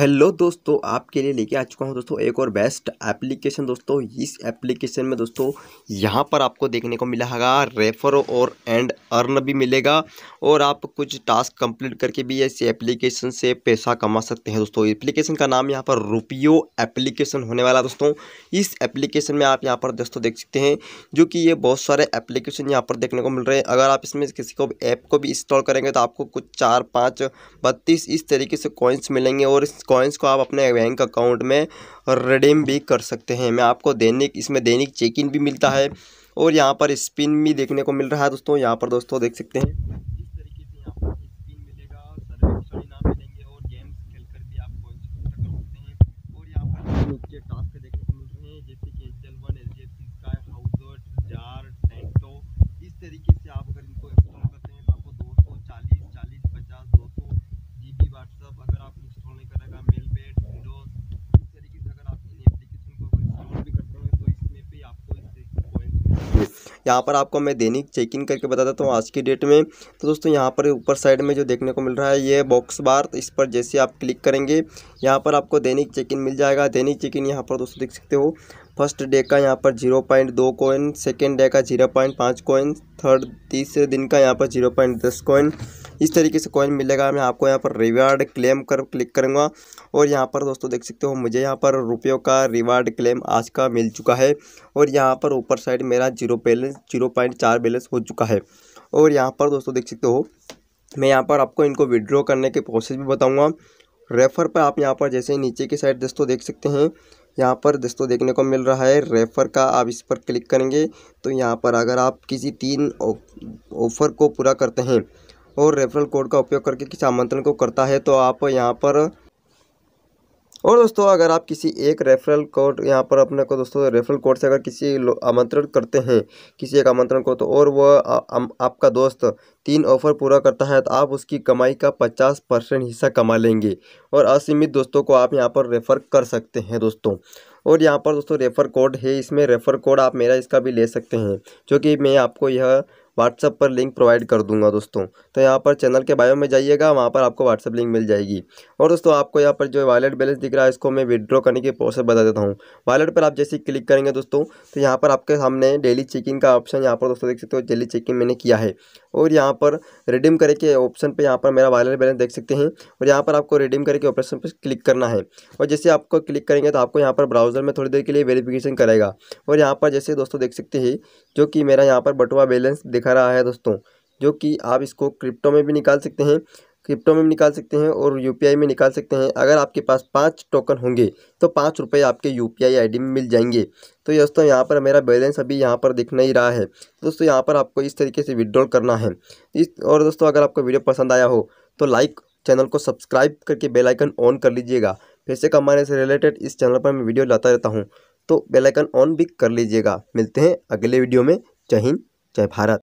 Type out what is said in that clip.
hello दोस्तों आपके लिए लेके आ चुका हूँ दोस्तों एक और बेस्ट एप्लीकेशन दोस्तों इस एप्लीकेशन में दोस्तों यहाँ पर आपको देखने को मिला हैगा रेफर और एंड अर्न भी मिलेगा और आप कुछ टास्क कंप्लीट करके भी इस एप्लीकेशन से पैसा कमा सकते हैं दोस्तों एप्लीकेशन का नाम यहाँ पर रुपियो एप्लीकेशन होने वाला दोस्तों इस एप्लीकेशन में आप यहाँ पर दोस्तों देख सकते हैं जो कि ये बहुत सारे एप्लीकेशन यहाँ पर देखने को मिल रहे हैं अगर आप इसमें किसी को ऐप को भी इंस्टॉल करेंगे तो आपको कुछ चार पाँच बत्तीस इस तरीके से कॉइन्स मिलेंगे और इस कॉइन्स को आप अपने बैंक अकाउंट में रिडीम भी कर सकते हैं मैं आपको दैनिक इसमें दैनिक चेक इन भी मिलता है और यहाँ पर स्पिन भी देखने को मिल रहा है दोस्तों यहाँ पर दोस्तों देख सकते हैं यहाँ पर आपको मैं दैनिक चेक इन करके बता देता तो हूँ आज की डेट में तो दोस्तों यहाँ पर ऊपर साइड में जो देखने को मिल रहा है ये बॉक्स बार तो इस पर जैसे आप क्लिक करेंगे यहाँ पर आपको दैनिक चेक इन मिल जाएगा दैनिक चेक इन यहाँ पर दोस्तों देख सकते हो फर्स्ट डे का यहाँ पर जीरो पॉइंट दो कोइन सेकेंड डे का जीरो पॉइंट पाँच कोइन थर्ड तीसरे दिन का यहाँ पर जीरो पॉइंट दस कोइन इस तरीके से कॉइन मिलेगा मैं आपको यहाँ पर रिवार्ड क्लेम कर क्लिक करूँगा और यहाँ पर दोस्तों देख सकते हो मुझे यहाँ पर रुपयों का रिवार्ड क्लेम आज का मिल चुका है और यहाँ पर ऊपर साइड मेरा जीरो बैलेंस जीरो पॉइंट चार बैलेंस हो चुका है और यहाँ पर दोस्तों देख सकते हो मैं यहाँ पर आपको इनको विड्रॉ करने के प्रोसेस भी बताऊँगा रेफर पर आप यहाँ पर जैसे नीचे की साइड दोस्तों देख सकते हैं यहाँ पर दोस्तों देखने को मिल रहा है रेफ़र का आप इस पर क्लिक करेंगे तो यहाँ पर अगर आप किसी तीन ऑफर को पूरा करते हैं और रेफरल कोड का उपयोग करके किसी आमंत्रण को करता है तो आप यहाँ पर और दोस्तों अगर आप किसी एक रेफरल कोड यहाँ पर अपने को दोस्तों रेफरल कोड से अगर किसी आमंत्रण करते हैं किसी एक आमंत्रण को तो और वह आपका दोस्त तीन ऑफर पूरा करता है तो आप उसकी कमाई का पचास परसेंट हिस्सा कमा लेंगे और असीमित दोस्तों को आप यहाँ पर रेफ़र कर सकते हैं दोस्तों और यहाँ पर दोस्तों रेफ़र कोड है इसमें रेफ़र कोड आप मेरा इसका भी ले सकते हैं जो कि मैं आपको यह व्हाट्सअप पर लिंक प्रोवाइड कर दूंगा दोस्तों तो यहाँ पर चैनल के बायो में जाइएगा वहाँ पर आपको व्हाट्सअप लिंक मिल जाएगी और दोस्तों आपको यहाँ पर जो वॉलेट बैलेंस दिख रहा है इसको मैं विदड्रॉ करने की प्रोसेस बता देता हूँ वॉलेट पर आप जैसे क्लिक करेंगे दोस्तों तो यहाँ पर आपके सामने डेली चेकिंग का ऑप्शन यहाँ पर दोस्तों देख सकते हो डेली चेकिंग मैंने किया है और यहाँ पर रिडीम करे के ऑप्शन पे यहाँ पर मेरा वायरल बैलेंस देख सकते हैं और यहाँ पर आपको रिडीम करके ऑप्शन पर क्लिक करना है और जैसे आपको क्लिक करेंगे तो आपको यहाँ पर ब्राउजर में थोड़ी देर के लिए वेरीफिकेशन करेगा और यहाँ पर जैसे दोस्तों देख सकते हैं जो कि मेरा यहाँ पर बटुआ बैलेंस दिखा रहा है दोस्तों जो कि आप इसको क्रिप्टो में भी निकाल सकते हैं क्रिप्टो में भी निकाल सकते हैं और यू में निकाल सकते हैं अगर आपके पास पाँच टोकन होंगे तो पाँच रुपये आपके यू पी में मिल जाएंगे तो दोस्तों यहाँ पर मेरा बैलेंस अभी यहाँ पर दिख नहीं रहा है दोस्तों यहाँ पर आपको इस तरीके से विड्रॉल करना है इस और दोस्तों अगर आपको वीडियो पसंद आया हो तो लाइक चैनल को सब्सक्राइब करके बेल आइकन ऑन कर लीजिएगा पैसे कमाने से रिलेटेड इस चैनल पर मैं वीडियो लाता रहता हूँ तो बेलाइकन ऑन भी कर लीजिएगा मिलते हैं अगले वीडियो में जय हिंद जय भारत